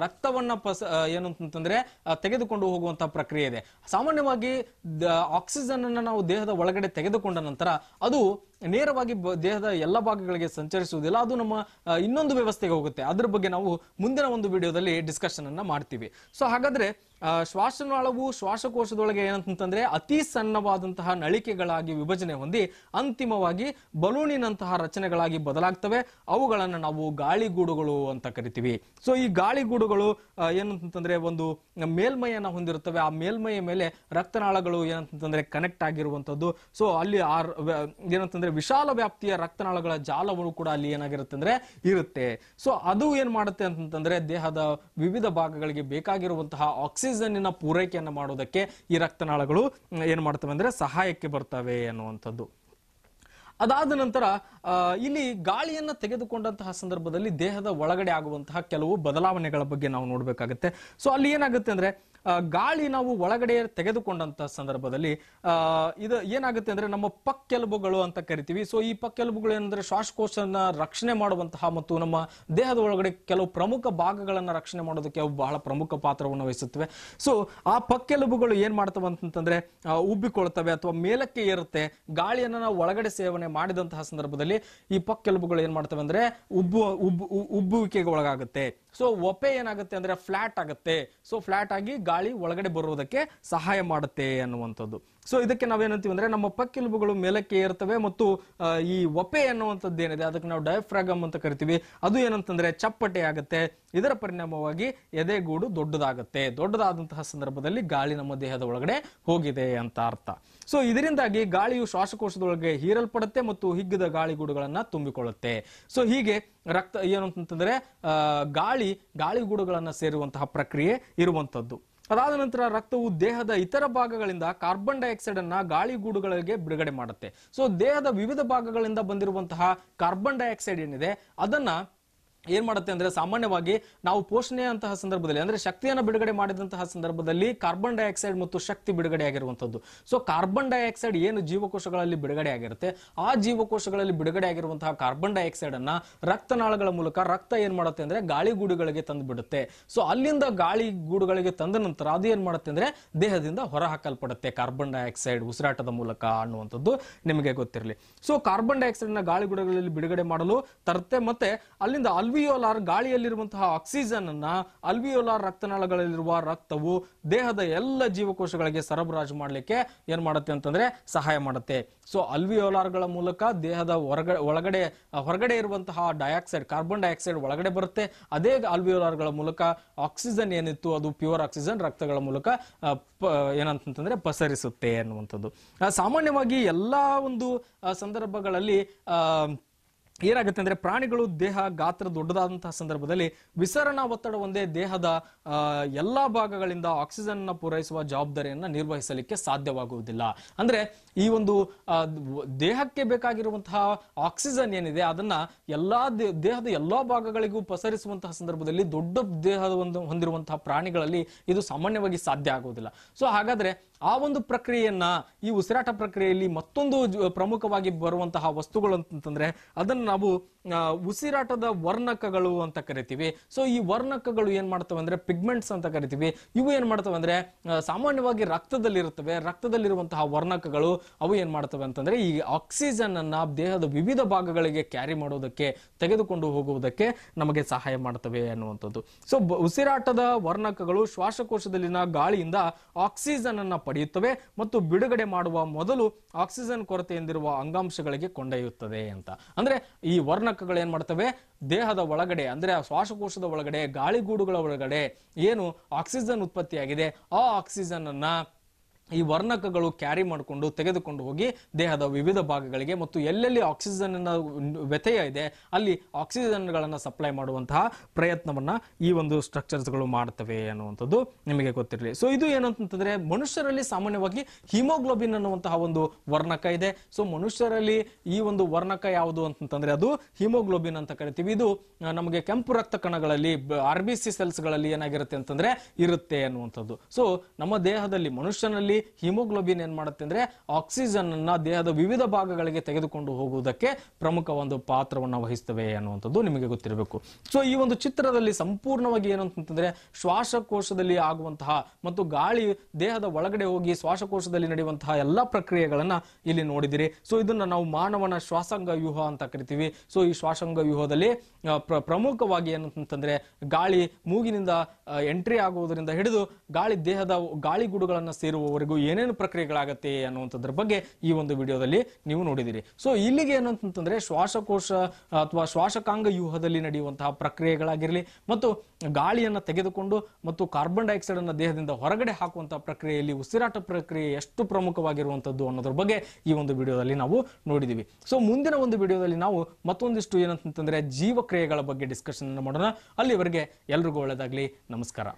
ರಕ್ತವನ್ನ ಪಸ ಏನು ಅಂತಂದ್ರೆ ತೆಗೆದುಕೊಂಡು ಹೋಗುವಂತಹ ಪ್ರಕ್ರಿಯೆ ಇದೆ ಸಾಮಾನ್ಯವಾಗಿ ಆಕ್ಸಿಜನ್ ಅನ್ನ ನಾವು ದೇಹದ ಒಳಗಡೆ ತೆಗೆದುಕೊಂಡ ನಂತರ ಅದು ನೇರವಾಗಿ ದೇಹದ ಎಲ್ಲ ಭಾಗಗಳಿಗೆ ಸಂಚರಿಸುವುದಿಲ್ಲ ಅದು ನಮ್ಮ ಇನ್ನೊಂದು ವ್ಯವಸ್ಥೆಗೆ ಹೋಗುತ್ತೆ ಅದ್ರ ಬಗ್ಗೆ ನಾವು ಮುಂದಿನ ಒಂದು ವಿಡಿಯೋದಲ್ಲಿ ಡಿಸ್ಕಷನ್ ಅನ್ನ ಮಾಡ್ತೀವಿ ಸೊ ಹಾಗಾದ್ರೆ ಶ್ವಾಸನಾಳವು ಶ್ವಾಸಕೋಶದೊಳಗೆ ಏನಂತಂದ್ರೆ ಅತಿ ಸಣ್ಣವಾದಂತಹ ನಳಿಕೆಗಳಾಗಿ ವಿಭಜನೆ ಹೊಂದಿ ಅಂತಿಮವಾಗಿ ಬಲೂನಿನಂತಹ ರಚನೆಗಳಾಗಿ ಬದಲಾಗ್ತವೆ ಅವುಗಳನ್ನು ನಾವು ಗಾಳಿಗೂಡುಗಳು ಅಂತ ಕರಿತೀವಿ ಸೊ ಈ ಗಾಳಿಗೂಡುಗಳು ಏನಂತಂದ್ರೆ ಒಂದು ಮೇಲ್ಮೈಯನ್ನು ಹೊಂದಿರುತ್ತವೆ ಆ ಮೇಲ್ಮೈಯ ಮೇಲೆ ರಕ್ತನಾಳಗಳು ಏನಂತಂದ್ರೆ ಕನೆಕ್ಟ್ ಆಗಿರುವಂತದ್ದು ಸೊ ಅಲ್ಲಿ ಆ ಏನಂತಂದ್ರೆ ವಿಶಾಲ ವ್ಯಾಪ್ತಿಯ ರಕ್ತನಾಳಗಳ ಜಾಲವನ್ನು ಕೂಡ ಅಲ್ಲಿ ಏನಾಗಿರುತ್ತೆ ಅಂದ್ರೆ ಇರುತ್ತೆ ಸೊ ಅದು ಏನ್ ಮಾಡುತ್ತೆ ಅಂತಂದ್ರೆ ದೇಹದ ವಿವಿಧ ಭಾಗಗಳಿಗೆ ಬೇಕಾಗಿರುವಂತಹ ಆಕ್ಸಿಜನ್ ಆಕ್ಸಿಜನ್ ಪೂರೈಕೆಯನ್ನು ಮಾಡೋದಕ್ಕೆ ಈ ರಕ್ತನಾಳಗಳು ಏನು ಮಾಡ್ತವೆ ಅಂದ್ರೆ ಸಹಾಯಕ್ಕೆ ಬರ್ತವೆ ಅನ್ನುವಂಥದ್ದು ಅದಾದ ನಂತರ ಇಲ್ಲಿ ಗಾಳಿಯನ್ನು ತೆಗೆದುಕೊಂಡಂತಹ ಸಂದರ್ಭದಲ್ಲಿ ದೇಹದ ಒಳಗಡೆ ಆಗುವಂತಹ ಕೆಲವು ಬದಲಾವಣೆಗಳ ಬಗ್ಗೆ ನಾವು ನೋಡಬೇಕಾಗುತ್ತೆ ಸೊ ಅಲ್ಲಿ ಏನಾಗುತ್ತೆ ಅಂದ್ರೆ ಗಾಳಿ ನಾವು ಒಳಗಡೆ ತೆಗೆದುಕೊಂಡಂತಹ ಸಂದರ್ಭದಲ್ಲಿ ಇದು ಏನಾಗುತ್ತೆ ಅಂದ್ರೆ ನಮ್ಮ ಪಕ್ಕೆಲುಬುಗಳು ಅಂತ ಕರಿತೀವಿ ಸೊ ಈ ಪಕ್ಕೆಲುಬುಗಳು ಏನಂದ್ರೆ ಶ್ವಾಸಕೋಶನ ರಕ್ಷಣೆ ಮಾಡುವಂತಹ ಮತ್ತು ನಮ್ಮ ದೇಹದ ಒಳಗಡೆ ಕೆಲವು ಪ್ರಮುಖ ಭಾಗಗಳನ್ನು ರಕ್ಷಣೆ ಮಾಡೋದಕ್ಕೆ ಅವು ಬಹಳ ಪ್ರಮುಖ ಪಾತ್ರವನ್ನು ವಹಿಸುತ್ತವೆ ಸೊ ಆ ಪಕ್ಕೆಲುಬುಗಳು ಏನ್ ಮಾಡ್ತವೆ ಅಂತಂದ್ರೆ ಉಬ್ಬಿಕೊಳ್ತವೆ ಅಥವಾ ಮೇಲಕ್ಕೆ ಏರುತ್ತೆ ಗಾಳಿಯನ್ನು ನಾವು ಒಳಗಡೆ ಸೇವನೆ ಮಾಡಿದಂತಹ ಸಂದರ್ಭದಲ್ಲಿ ಈ ಪಕ್ ಏನ್ ಮಾಡ್ತವೆ ಅಂದ್ರೆ ಉಬ್ಬು ಉಬ್ಬು ಉಬ್ಬುವಿಕೆಗೆ ಒಳಗಾಗುತ್ತೆ ಸೊ ಒಪೆ ಏನಾಗುತ್ತೆ ಅಂದ್ರೆ ಫ್ಲಾಟ್ ಆಗುತ್ತೆ ಸೊ ಫ್ಲಾಟ್ ಆಗಿ ಗಾಳಿ ಒಳಗಡೆ ಬರುವುದಕ್ಕೆ ಸಹಾಯ ಮಾಡುತ್ತೆ ಅನ್ನುವಂಥದ್ದು ಸೊ ಇದಕ್ಕೆ ನಾವೇನಂತೀವಿ ಅಂದ್ರೆ ನಮ್ಮ ಪಕ್ಕೆಲುಬುಗಳು ಮೇಲಕ್ಕೆ ಏರ್ತವೆ ಮತ್ತು ಈ ಒಪೆ ಅನ್ನುವಂಥದ್ದು ಏನಿದೆ ಅದಕ್ಕೆ ನಾವು ಡಯಫ್ರಾಗಮ್ ಅಂತ ಕರಿತೀವಿ ಅದು ಏನಂತಂದ್ರೆ ಚಪ್ಪಟೆ ಆಗುತ್ತೆ ಇದರ ಪರಿಣಾಮವಾಗಿ ಎದೆಗೂಡು ದೊಡ್ಡದಾಗುತ್ತೆ ದೊಡ್ಡದಾದಂತಹ ಸಂದರ್ಭದಲ್ಲಿ ಗಾಳಿ ನಮ್ಮ ದೇಹದ ಒಳಗಡೆ ಹೋಗಿದೆ ಅಂತ ಅರ್ಥ ಸೊ ಇದರಿಂದಾಗಿ ಗಾಳಿಯು ಶ್ವಾಸಕೋಶದೊಳಗೆ ಹೀರಲ್ಪಡುತ್ತೆ ಮತ್ತು ಹಿಗ್ಗಿದ ಗಾಳಿಗೂಡುಗಳನ್ನ ತುಂಬಿಕೊಳ್ಳುತ್ತೆ ಸೊ ಹೀಗೆ ರಕ್ತ ಏನು ಅಂತಂದ್ರೆ ಗಾಳಿ ಗಾಳಿಗೂಡುಗಳನ್ನ ಸೇರುವಂತಹ ಪ್ರಕ್ರಿಯೆ ಇರುವಂತದ್ದು ಅದಾದ ನಂತರ ರಕ್ತವು ದೇಹದ ಇತರ ಭಾಗಗಳಿಂದ ಕಾರ್ಬನ್ ಡೈಆಕ್ಸೈಡ್ ಅನ್ನ ಗಾಳಿಗೂಡುಗಳಿಗೆ ಬಿಡುಗಡೆ ಮಾಡುತ್ತೆ ಸೊ ದೇಹದ ವಿವಿಧ ಭಾಗಗಳಿಂದ ಬಂದಿರುವಂತಹ ಕಾರ್ಬನ್ ಡೈಆಕ್ಸೈಡ್ ಏನಿದೆ ಅದನ್ನ ಏನ್ ಮಾಡುತ್ತೆ ಅಂದ್ರೆ ಸಾಮಾನ್ಯವಾಗಿ ನಾವು ಪೋಷಣೆಯಂತಹ ಸಂದರ್ಭದಲ್ಲಿ ಅಂದ್ರೆ ಶಕ್ತಿಯನ್ನು ಬಿಡುಗಡೆ ಮಾಡಿದಂತಹ ಸಂದರ್ಭದಲ್ಲಿ ಕಾರ್ಬನ್ ಡೈಆಕ್ಸೈಡ್ ಮತ್ತು ಶಕ್ತಿ ಬಿಡುಗಡೆ ಆಗಿರುವಂತದ್ದು ಸೊ ಕಾರ್ಬನ್ ಡೈಆಕ್ಸೈಡ್ ಏನು ಜೀವಕೋಶಗಳಲ್ಲಿ ಬಿಡುಗಡೆ ಆಗಿರುತ್ತೆ ಆ ಜೀವಕೋಶಗಳಲ್ಲಿ ಬಿಡುಗಡೆ ಆಗಿರುವಂತಹ ಕಾರ್ಬನ್ ಡೈಆಕ್ಸೈಡ್ ಅನ್ನ ರಕ್ತನಾಳಗಳ ಮೂಲಕ ರಕ್ತ ಏನ್ ಮಾಡುತ್ತೆ ಅಂದ್ರೆ ಗಾಳಿಗೂಡುಗಳಿಗೆ ತಂದು ಬಿಡುತ್ತೆ ಸೊ ಅಲ್ಲಿಂದ ಗಾಳಿಗೂಡುಗಳಿಗೆ ತಂದ ನಂತರ ಅದು ಏನ್ ಮಾಡುತ್ತೆ ಅಂದ್ರೆ ದೇಹದಿಂದ ಹೊರಹಾಕಲ್ಪಡುತ್ತೆ ಕಾರ್ಬನ್ ಡೈಆಕ್ಸೈಡ್ ಉಸಿರಾಟದ ಮೂಲಕ ಅನ್ನುವಂಥದ್ದು ನಿಮಗೆ ಗೊತ್ತಿರಲಿ ಸೊ ಕಾರ್ಬನ್ ಡೈಆಕ್ಸೈಡ್ ನ ಗಾಳಿಗೂಡುಗಳಲ್ಲಿ ಬಿಡುಗಡೆ ಮಾಡಲು ತರುತ್ತೆ ಮತ್ತೆ ಅಲ್ಲಿಂದ ಅಲ್ಲಿ ಅಲ್ವಿಯೋಲಾರ್ ಗಾಳಿಯಲ್ಲಿರುವಂತಹ ಆಕ್ಸಿಜನ್ ಅನ್ನ ಅಲ್ವಿಯೋಲಾರ್ ರಕ್ತನಾಳಗಳಲ್ಲಿರುವ ರಕ್ತವು ದೇಹದ ಎಲ್ಲ ಜೀವಕೋಶಗಳಿಗೆ ಸರಬರಾಜು ಮಾಡಲಿಕ್ಕೆ ಏನ್ ಮಾಡುತ್ತೆ ಅಂತಂದ್ರೆ ಸಹಾಯ ಮಾಡುತ್ತೆ ಸೊ ಗಳ ಮೂಲಕ ದೇಹದ ಹೊರಗಡೆ ಒಳಗಡೆ ಹೊರಗಡೆ ಇರುವಂತಹ ಡೈಆಕ್ಸೈಡ್ ಕಾರ್ಬನ್ ಡೈಆಕ್ಸೈಡ್ ಒಳಗಡೆ ಬರುತ್ತೆ ಅದೇ ಗಳ ಮೂಲಕ ಆಕ್ಸಿಜನ್ ಏನಿತ್ತು ಅದು ಪ್ಯೂರ್ ಆಕ್ಸಿಜನ್ ರಕ್ತಗಳ ಮೂಲಕ ಏನಂತಂದ್ರೆ ಪಸರಿಸುತ್ತೆ ಅನ್ನುವಂಥದ್ದು ಸಾಮಾನ್ಯವಾಗಿ ಎಲ್ಲಾ ಒಂದು ಸಂದರ್ಭಗಳಲ್ಲಿ ಏನಾಗುತ್ತೆ ಅಂದ್ರೆ ಪ್ರಾಣಿಗಳು ದೇಹ ಗಾತ್ರ ದೊಡ್ಡದಾದಂತಹ ಸಂದರ್ಭದಲ್ಲಿ ವಿಸರಣಾ ಒತ್ತಡ ಒಂದೇ ದೇಹದ ಎಲ್ಲಾ ಭಾಗಗಳಿಂದ ಆಕ್ಸಿಜನ್ ಪೂರೈಸುವ ಜವಾಬ್ದಾರಿಯನ್ನ ನಿರ್ವಹಿಸಲಿಕ್ಕೆ ಸಾಧ್ಯವಾಗುವುದಿಲ್ಲ ಅಂದ್ರೆ ಈ ಒಂದು ದೇಹಕ್ಕೆ ಬೇಕಾಗಿರುವಂತಹ ಆಕ್ಸಿಜನ್ ಏನಿದೆ ಅದನ್ನ ಎಲ್ಲಾ ದೇಹದ ಎಲ್ಲಾ ಭಾಗಗಳಿಗೂ ಪಸರಿಸುವಂತಹ ಸಂದರ್ಭದಲ್ಲಿ ದೊಡ್ಡ ದೇಹದ ಒಂದು ಹೊಂದಿರುವಂತಹ ಪ್ರಾಣಿಗಳಲ್ಲಿ ಇದು ಸಾಮಾನ್ಯವಾಗಿ ಸಾಧ್ಯ ಆಗುವುದಿಲ್ಲ ಸೊ ಹಾಗಾದ್ರೆ ಆ ಒಂದು ಪ್ರಕ್ರಿಯೆಯನ್ನ ಈ ಉಸಿರಾಟ ಪ್ರಕ್ರಿಯೆಯಲ್ಲಿ ಮತ್ತೊಂದು ಪ್ರಮುಖವಾಗಿ ಬರುವಂತಹ ವಸ್ತುಗಳು ಅಂತಂದ್ರೆ ಅದನ್ನ ನಾವು ಉಸಿರಾಟದ ವರ್ಣಕಗಳು ಅಂತ ಕರಿತೀವಿ ಸೊ ಈ ವರ್ಣಕಗಳು ಏನ್ ಮಾಡ್ತವೆ ಅಂದ್ರೆ ಪಿಗ್ಮೆಂಟ್ಸ್ ಅಂತ ಕರಿತೀವಿ ಇವು ಏನ್ ಮಾಡ್ತವೆ ಅಂದ್ರೆ ಸಾಮಾನ್ಯವಾಗಿ ರಕ್ತದಲ್ಲಿರುತ್ತವೆ ರಕ್ತದಲ್ಲಿರುವಂತಹ ವರ್ಣಕಗಳು ಅವು ಏನು ಮಾಡ್ತವೆ ಅಂತಂದರೆ ಈ ಆಕ್ಸಿಜನ್ ಅನ್ನು ದೇಹದ ವಿವಿಧ ಭಾಗಗಳಿಗೆ ಕ್ಯಾರಿ ಮಾಡೋದಕ್ಕೆ ತೆಗೆದುಕೊಂಡು ಹೋಗುವುದಕ್ಕೆ ನಮಗೆ ಸಹಾಯ ಮಾಡ್ತವೆ ಅನ್ನುವಂಥದ್ದು ಸೊ ಉಸಿರಾಟದ ವರ್ಣಕಗಳು ಶ್ವಾಸಕೋಶದಲ್ಲಿನ ಗಾಳಿಯಿಂದ ಆಕ್ಸಿಜನ್ ಅನ್ನು ಪಡೆಯುತ್ತವೆ ಮತ್ತು ಬಿಡುಗಡೆ ಮಾಡುವ ಮೊದಲು ಆಕ್ಸಿಜನ್ ಕೊರತೆ ಎಂದಿರುವ ಅಂಗಾಂಶಗಳಿಗೆ ಕೊಂಡೊಯ್ಯುತ್ತದೆ ಅಂತ ಅಂದ್ರೆ ಈ ವರ್ಣಕಗಳು ಏನ್ ಮಾಡ್ತವೆ ದೇಹದ ಒಳಗಡೆ ಅಂದ್ರೆ ಶ್ವಾಸಕೋಶದ ಒಳಗಡೆ ಗಾಳಿಗೂಡುಗಳ ಒಳಗಡೆ ಏನು ಆಕ್ಸಿಜನ್ ಉತ್ಪತ್ತಿಯಾಗಿದೆ ಆ ಆಕ್ಸಿಜನ್ ಅನ್ನ ಈ ವರ್ಣಕಗಳು ಕ್ಯಾರಿ ಮಾಡಿಕೊಂಡು ತೆಗೆದುಕೊಂಡು ಹೋಗಿ ದೇಹದ ವಿವಿಧ ಭಾಗಗಳಿಗೆ ಮತ್ತು ಎಲ್ಲೆಲ್ಲಿ ಆಕ್ಸಿಜನ್ ವ್ಯತ್ಯಯ ಇದೆ ಅಲ್ಲಿ ಆಕ್ಸಿಜನ್ಗಳನ್ನು ಸಪ್ಲೈ ಮಾಡುವಂತಹ ಪ್ರಯತ್ನವನ್ನು ಈ ಒಂದು ಸ್ಟ್ರಕ್ಚರ್ಸ್ಗಳು ಮಾಡ್ತವೆ ಅನ್ನುವಂಥದ್ದು ನಿಮಗೆ ಗೊತ್ತಿರಲಿ ಸೊ ಇದು ಏನಂತಂದ್ರೆ ಮನುಷ್ಯರಲ್ಲಿ ಸಾಮಾನ್ಯವಾಗಿ ಹಿಮೋಗ್ಲೋಬಿನ್ ಅನ್ನುವಂತಹ ಒಂದು ವರ್ಣಕ ಇದೆ ಸೊ ಮನುಷ್ಯರಲ್ಲಿ ಈ ಒಂದು ವರ್ಣಕ ಯಾವುದು ಅಂತಂದ್ರೆ ಅದು ಹಿಮೋಗ್ಲೋಬಿನ್ ಅಂತ ಕರಿತೀವಿ ಇದು ನಮಗೆ ಕೆಂಪು ರಕ್ತ ಕಣಗಳಲ್ಲಿ ಆರ್ ಬಿ ಸಿ ಸೆಲ್ಸ್ಗಳಲ್ಲಿ ಏನಾಗಿರುತ್ತೆ ಅಂತಂದ್ರೆ ಇರುತ್ತೆ ಅನ್ನುವಂಥದ್ದು ಸೊ ನಮ್ಮ ದೇಹದಲ್ಲಿ ಮನುಷ್ಯನಲ್ಲಿ ಹಿಮೋಗ್ಲೋಬಿನ್ ಏನ್ ಮಾಡುತ್ತೆ ಅಂದ್ರೆ ಆಕ್ಸಿಜನ್ ಅನ್ನ ದೇಹದ ವಿವಿಧ ಭಾಗಗಳಿಗೆ ತೆಗೆದುಕೊಂಡು ಹೋಗುವುದಕ್ಕೆ ಪ್ರಮುಖ ಒಂದು ಪಾತ್ರವನ್ನು ವಹಿಸ್ತವೆ ಅನ್ನುವಂಥದ್ದು ನಿಮಗೆ ಗೊತ್ತಿರಬೇಕು ಸೊ ಈ ಒಂದು ಚಿತ್ರದಲ್ಲಿ ಸಂಪೂರ್ಣವಾಗಿ ಏನು ಅಂತಂದ್ರೆ ಶ್ವಾಸಕೋಶದಲ್ಲಿ ಆಗುವಂತಹ ಮತ್ತು ಗಾಳಿ ದೇಹದ ಒಳಗಡೆ ಹೋಗಿ ಶ್ವಾಸಕೋಶದಲ್ಲಿ ನಡೆಯುವಂತಹ ಎಲ್ಲ ಪ್ರಕ್ರಿಯೆಗಳನ್ನ ಇಲ್ಲಿ ನೋಡಿದಿರಿ ಸೊ ಇದನ್ನ ನಾವು ಮಾನವನ ಶ್ವಾಸಾಂಗ ವ್ಯೂಹ ಅಂತ ಕರಿತೀವಿ ಸೊ ಈ ಶ್ವಾಸಾಂಗ ವ್ಯೂಹದಲ್ಲಿ ಪ್ರಮುಖವಾಗಿ ಏನಂತಂದ್ರೆ ಗಾಳಿ ಮೂಗಿನಿಂದ ಎಂಟ್ರಿ ಆಗುವುದರಿಂದ ಹಿಡಿದು ಗಾಳಿ ದೇಹದ ಗಾಳಿಗೂಡುಗಳನ್ನು ಸೇರುವವರೆಗೂ ಏನೇನು ಪ್ರಕ್ರಿಯೆಗಳಾಗತ್ತೆ ಅನ್ನುವಂಥದ್ರ ಬಗ್ಗೆ ಈ ಒಂದು ವಿಡಿಯೋದಲ್ಲಿ ನೀವು ನೋಡಿದಿರಿ ಸೊ ಇಲ್ಲಿಗೆ ಏನಂತಂತಂದ್ರೆ ಶ್ವಾಸಕೋಶ ಅಥವಾ ಶ್ವಾಸಕಾಂಗ ವ್ಯೂಹದಲ್ಲಿ ನಡೆಯುವಂತಹ ಪ್ರಕ್ರಿಯೆಗಳಾಗಿರಲಿ ಮತ್ತು ಗಾಳಿಯನ್ನು ತೆಗೆದುಕೊಂಡು ಮತ್ತು ಕಾರ್ಬನ್ ಡೈಆಕ್ಸೈಡ್ ಅನ್ನು ದೇಹದಿಂದ ಹೊರಗಡೆ ಹಾಕುವಂತಹ ಪ್ರಕ್ರಿಯೆಯಲ್ಲಿ ಉಸಿರಾಟ ಪ್ರಕ್ರಿಯೆ ಎಷ್ಟು ಪ್ರಮುಖವಾಗಿರುವಂಥದ್ದು ಅನ್ನೋದ್ರ ಬಗ್ಗೆ ಈ ಒಂದು ವಿಡಿಯೋದಲ್ಲಿ ನಾವು ನೋಡಿದ್ದೀವಿ ಸೊ ಮುಂದಿನ ಒಂದು ವಿಡಿಯೋದಲ್ಲಿ ನಾವು ಮತ್ತೊಂದಿಷ್ಟು ಏನಂತಂದ್ರೆ ಜೀವಕ್ರಿಯೆಗಳ ಬಗ್ಗೆ ಡಿಸ್ಕಷನ್ ಮಾಡೋಣ ಅಲ್ಲಿವರೆಗೆ ಎಲ್ರಿಗೂ ಒಳ್ಳೆಯದಾಗಲಿ ನಮಸ್ಕಾರ